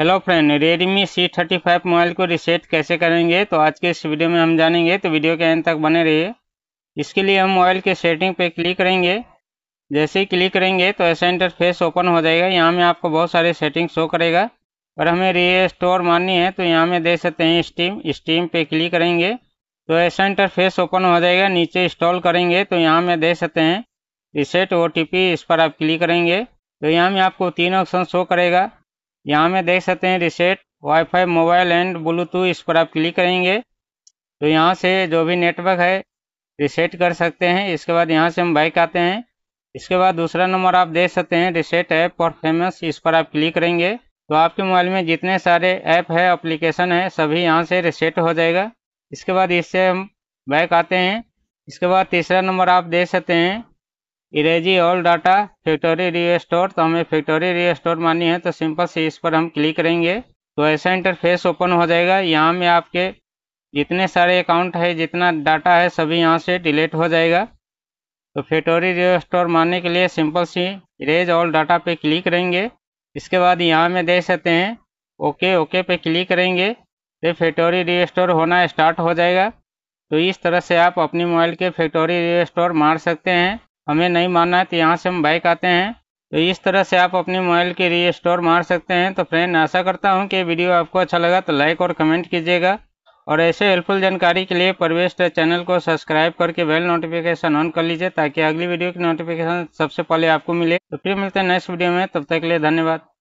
hello friend Redmi C thirty five mobile को reset कैसे करेंगे तो आज के इस वीडियो में हम जानेंगे तो वीडियो के एंड तक बने रहिए इसके लिए हम मोबाइल के सेटिंग पे क्लिक करेंगे जैसे ही क्लिक करेंगे तो ऐसा इंटरफेस ओपन हो जाएगा यहाँ में आपको बहुत सारे सेटिंग शो करेगा और हमें रे स्टोर माननी है तो यहाँ में देख सकते हैं स्टीम स्टीम पर क्लिक करेंगे तो ऐसा इंटरफेस ओपन हो जाएगा नीचे इंस्टॉल करेंगे तो यहाँ में देख सकते हैं रिसेट ओ इस पर आप क्लिक करेंगे तो यहाँ में आपको तीन ऑप्शन शो करेगा यहाँ में देख सकते हैं reset wifi mobile and Bluetooth इस पर आप क्लिक करेंगे तो यहाँ से जो भी नेटवर्क है रिसेट कर सकते हैं इसके बाद यहाँ से हम बाइक आते हैं इसके बाद दूसरा नंबर आप देख सकते हैं रिसेट ऐप और फेमस इस पर आप क्लिक करेंगे तो आपके मोबाइल में जितने सारे ऐप है अप्लीकेशन है सभी यहाँ से रिसेट हो जाएगा इसके बाद इससे हम बैक आते हैं इसके बाद तीसरा नंबर आप देख सकते हैं erase all data factory restore तो हमें फैक्टोरी रीस्टोर मानी है तो सिंपल से इस पर हम क्लिक करेंगे तो ऐसा इंटरफेस ओपन हो जाएगा यहाँ में आपके जितने सारे अकाउंट है जितना डाटा है सभी यहाँ से डिलीट हो जाएगा तो फैक्टोरी रीस्टोर मारने के लिए सिंपल सी इरेज ऑल डाटा पे क्लिक करेंगे इसके बाद यहाँ में देख सकते हैं ओके ओके पे क्लिक करेंगे तो फैक्टोरी रीस्टोर होना स्टार्ट हो जाएगा तो इस तरह से आप अपनी मोबाइल के फैक्टोरी रीस्टोर मार सकते हैं हमें नहीं मानना है तो यहाँ से हम बाइक आते हैं तो इस तरह से आप अपने मोबाइल के री स्टोर मार सकते हैं तो फ्रेंड आशा करता हूँ कि वीडियो आपको अच्छा लगा तो लाइक और कमेंट कीजिएगा और ऐसे हेल्पफुल जानकारी के लिए प्रवेश चैनल को सब्सक्राइब करके बेल नोटिफिकेशन ऑन कर लीजिए ताकि अगली वीडियो की नोटिफिकेशन सबसे पहले आपको मिले तो फिर मिलते हैं नेक्स्ट वीडियो में तब तक के लिए धन्यवाद